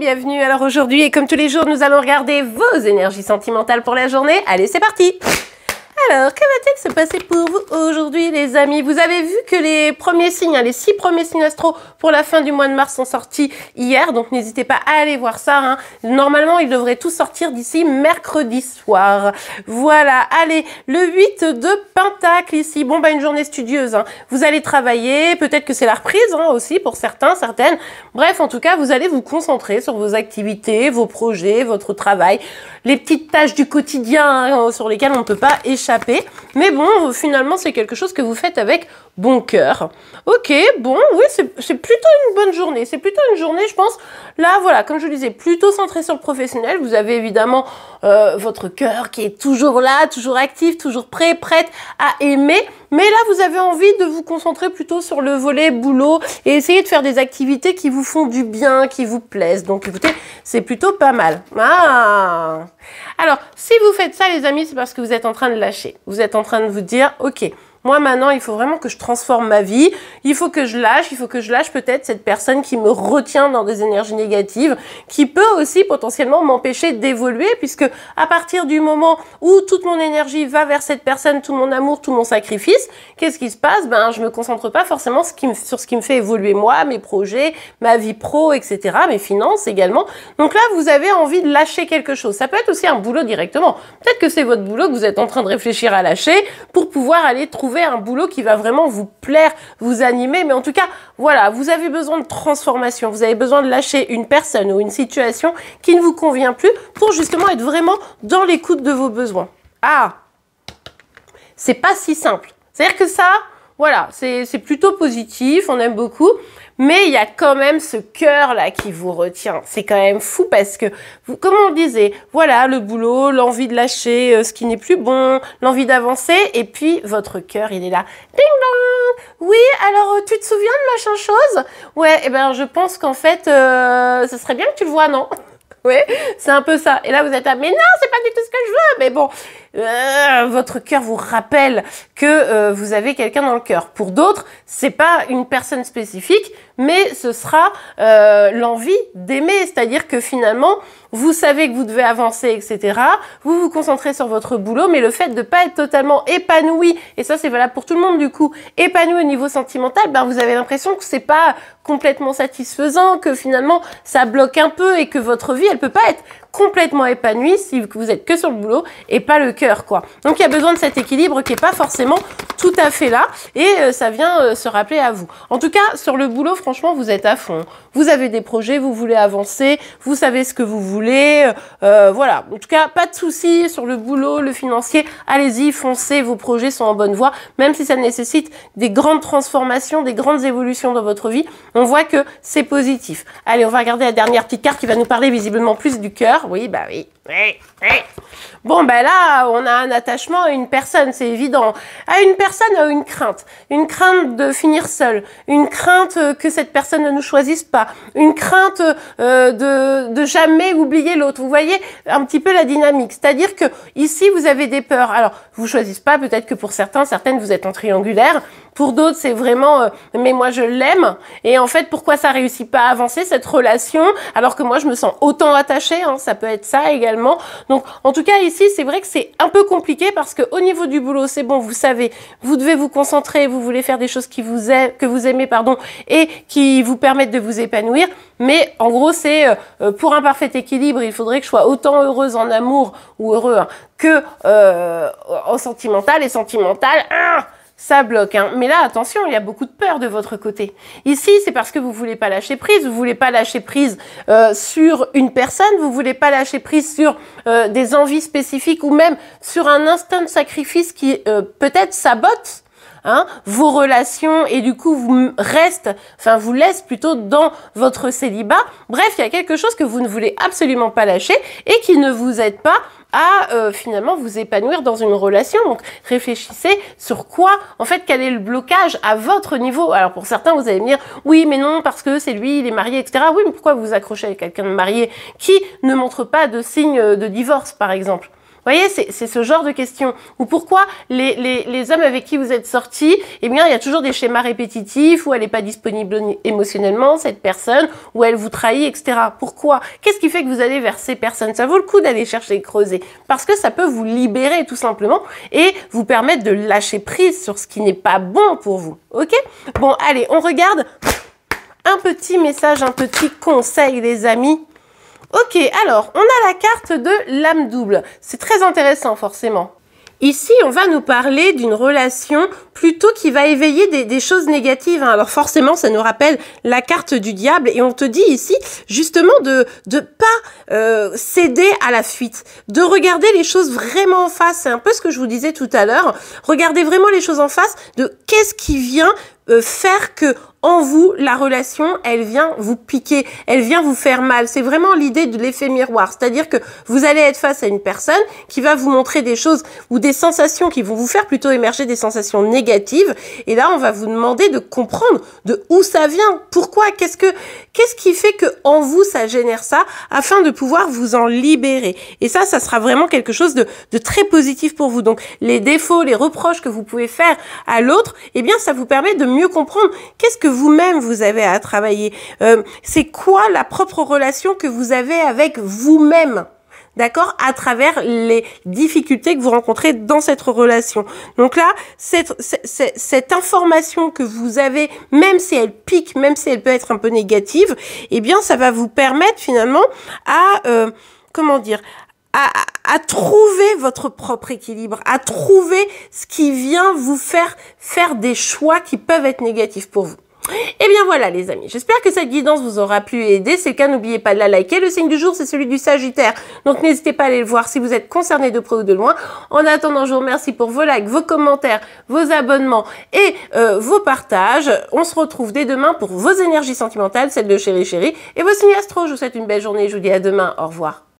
bienvenue. Alors aujourd'hui, et comme tous les jours, nous allons regarder vos énergies sentimentales pour la journée. Allez, c'est parti alors, que va-t-il se passer pour vous aujourd'hui, les amis Vous avez vu que les premiers signes, hein, les six premiers signes astro pour la fin du mois de mars sont sortis hier, donc n'hésitez pas à aller voir ça. Hein. Normalement, ils devraient tous sortir d'ici mercredi soir. Voilà, allez, le 8 de Pentacle ici. Bon, bah une journée studieuse. Hein. Vous allez travailler, peut-être que c'est la reprise aussi pour certains, certaines. Bref, en tout cas, vous allez vous concentrer sur vos activités, vos projets, votre travail, les petites tâches du quotidien sur lesquelles on ne peut pas échapper mais bon, finalement, c'est quelque chose que vous faites avec bon cœur. Ok, bon, oui, c'est plutôt une bonne journée. C'est plutôt une journée, je pense. Là, voilà, comme je disais, plutôt centré sur le professionnel. Vous avez évidemment euh, votre cœur qui est toujours là, toujours actif, toujours prêt, prête à aimer. Mais là, vous avez envie de vous concentrer plutôt sur le volet boulot et essayer de faire des activités qui vous font du bien, qui vous plaisent. Donc, écoutez, c'est plutôt pas mal. Ah. Alors, si vous faites ça, les amis, c'est parce que vous êtes en train de lâcher. Vous êtes en train de vous dire, ok, moi maintenant, il faut vraiment que je transforme ma vie. Il faut que je lâche, il faut que je lâche peut-être cette personne qui me retient dans des énergies négatives, qui peut aussi potentiellement m'empêcher d'évoluer, puisque à partir du moment où toute mon énergie va vers cette personne, tout mon amour, tout mon sacrifice, qu'est-ce qui se passe Ben, je me concentre pas forcément sur ce qui me fait évoluer moi, mes projets, ma vie pro, etc., mes finances également. Donc là, vous avez envie de lâcher quelque chose. Ça peut être aussi un boulot directement. Peut-être que c'est votre boulot que vous êtes en train de réfléchir à lâcher pour pouvoir aller trouver un boulot qui va vraiment vous plaire, vous animer. Mais en tout cas, voilà, vous avez besoin de transformation. Vous avez besoin de lâcher une personne ou une situation qui ne vous convient plus pour justement être vraiment dans l'écoute de vos besoins. Ah, c'est pas si simple. C'est-à-dire que ça, voilà, c'est plutôt positif, on aime beaucoup mais il y a quand même ce cœur-là qui vous retient. C'est quand même fou parce que, comme on disait, voilà, le boulot, l'envie de lâcher euh, ce qui n'est plus bon, l'envie d'avancer, et puis votre cœur, il est là. Ding dong Oui, alors euh, tu te souviens de machin chose Ouais, et eh ben je pense qu'en fait, euh, ce serait bien que tu le vois, non oui, c'est un peu ça. Et là, vous êtes là, mais non, c'est pas du tout ce que je veux. Mais bon, euh, votre cœur vous rappelle que euh, vous avez quelqu'un dans le cœur. Pour d'autres, c'est pas une personne spécifique, mais ce sera euh, l'envie d'aimer, c'est-à-dire que finalement, vous savez que vous devez avancer, etc. Vous vous concentrez sur votre boulot, mais le fait de pas être totalement épanoui, et ça c'est valable pour tout le monde du coup, épanoui au niveau sentimental, ben vous avez l'impression que c'est pas complètement satisfaisant, que finalement ça bloque un peu et que votre vie elle peut pas être complètement épanouie si vous êtes que sur le boulot et pas le quoi. Donc, il y a besoin de cet équilibre qui n'est pas forcément tout à fait là. Et euh, ça vient euh, se rappeler à vous. En tout cas, sur le boulot, franchement, vous êtes à fond. Vous avez des projets, vous voulez avancer, vous savez ce que vous voulez. Euh, voilà. En tout cas, pas de soucis sur le boulot, le financier. Allez-y, foncez, vos projets sont en bonne voie, même si ça nécessite des grandes transformations, des grandes évolutions dans votre vie. On voit que c'est positif. Allez, on va regarder la dernière petite carte qui va nous parler visiblement plus du cœur. Oui, bah oui. Bon, ben bah là, on a un attachement à une personne, c'est évident. À une personne, à une crainte. Une crainte de finir seul. Une crainte euh, que cette personne ne nous choisisse pas. Une crainte euh, de, de jamais oublier l'autre. Vous voyez un petit peu la dynamique. C'est-à-dire que ici, vous avez des peurs. Alors, vous choisissez pas, peut-être que pour certains, certaines, vous êtes en triangulaire. Pour d'autres, c'est vraiment euh, mais moi je l'aime et en fait pourquoi ça réussit pas à avancer cette relation alors que moi je me sens autant attachée, hein, ça peut être ça également. Donc en tout cas ici, c'est vrai que c'est un peu compliqué parce que au niveau du boulot, c'est bon, vous savez, vous devez vous concentrer, vous voulez faire des choses qui vous aiment, que vous aimez pardon et qui vous permettent de vous épanouir, mais en gros, c'est euh, euh, pour un parfait équilibre, il faudrait que je sois autant heureuse en amour ou heureux hein, que euh, en sentimental et sentimental. Hein, ça bloque. Hein. Mais là, attention, il y a beaucoup de peur de votre côté. Ici, c'est parce que vous voulez pas lâcher prise, vous voulez pas lâcher prise euh, sur une personne, vous voulez pas lâcher prise sur euh, des envies spécifiques ou même sur un instinct de sacrifice qui euh, peut-être sabote hein, vos relations et du coup vous reste, enfin vous laisse plutôt dans votre célibat. Bref, il y a quelque chose que vous ne voulez absolument pas lâcher et qui ne vous aide pas à euh, finalement vous épanouir dans une relation. Donc réfléchissez sur quoi, en fait, quel est le blocage à votre niveau. Alors pour certains, vous allez me dire, oui, mais non, parce que c'est lui, il est marié, etc. Oui, mais pourquoi vous accrochez à quelqu'un de marié qui ne montre pas de signe euh, de divorce, par exemple vous voyez, c'est ce genre de question. Ou pourquoi les, les, les, hommes avec qui vous êtes sortis, eh bien, il y a toujours des schémas répétitifs, où elle n'est pas disponible émotionnellement, cette personne, où elle vous trahit, etc. Pourquoi Qu'est-ce qui fait que vous allez vers ces personnes Ça vaut le coup d'aller chercher et creuser. Parce que ça peut vous libérer, tout simplement, et vous permettre de lâcher prise sur ce qui n'est pas bon pour vous. OK Bon, allez, on regarde un petit message, un petit conseil, les amis Ok, alors on a la carte de l'âme double. C'est très intéressant forcément. Ici, on va nous parler d'une relation plutôt qui va éveiller des, choses négatives. Hein. Alors forcément, ça nous rappelle la carte du diable et on te dit ici justement de ne pas euh, céder à la fuite, de regarder les choses vraiment en face. C'est un peu ce que je vous disais tout à l'heure. Regardez vraiment les choses en face de qu'est-ce qui vient euh, faire que en vous, la relation, elle vient vous piquer, elle vient vous faire mal. C'est vraiment l'idée de l'effet miroir. C'est-à-dire que vous allez être face à une personne qui va vous montrer des choses ou des sensations qui vont vous faire plutôt émerger des sensations négatives. Et là, on va vous demander de comprendre de où ça vient, pourquoi, qu'est-ce que, qu'est-ce qui fait que en vous ça génère ça afin de pouvoir vous en libérer. Et ça, ça sera vraiment quelque chose de, de très positif pour vous. Donc, les défauts, les reproches que vous pouvez faire à l'autre, eh bien, ça vous permet de mieux comprendre qu'est-ce que vous-même vous avez à travailler. Euh, c'est quoi la propre relation que vous avez avec vous-même D'accord À travers les difficultés que vous rencontrez dans cette relation. Donc là, cette, cette, information que vous avez, même si elle pique, même si elle peut être un peu négative, et eh bien, ça va vous permettre finalement à, euh, comment dire, à, trouver votre propre équilibre, à trouver ce qui vient vous faire faire des choix qui peuvent être négatifs pour vous. Et eh bien voilà les amis, j'espère que cette guidance vous aura plu et aidé. C'est le cas, n'oubliez pas de la liker. Le signe du jour, c'est celui du Sagittaire. Donc n'hésitez pas à aller le voir si vous êtes concerné de près ou de loin. En attendant, je vous remercie pour vos likes, vos commentaires, vos abonnements et euh, vos partages. On se retrouve dès demain pour vos énergies sentimentales, celles de Chéri Chéri et vos signes astro. Je vous souhaite une belle journée. Je vous dis à demain. Au revoir.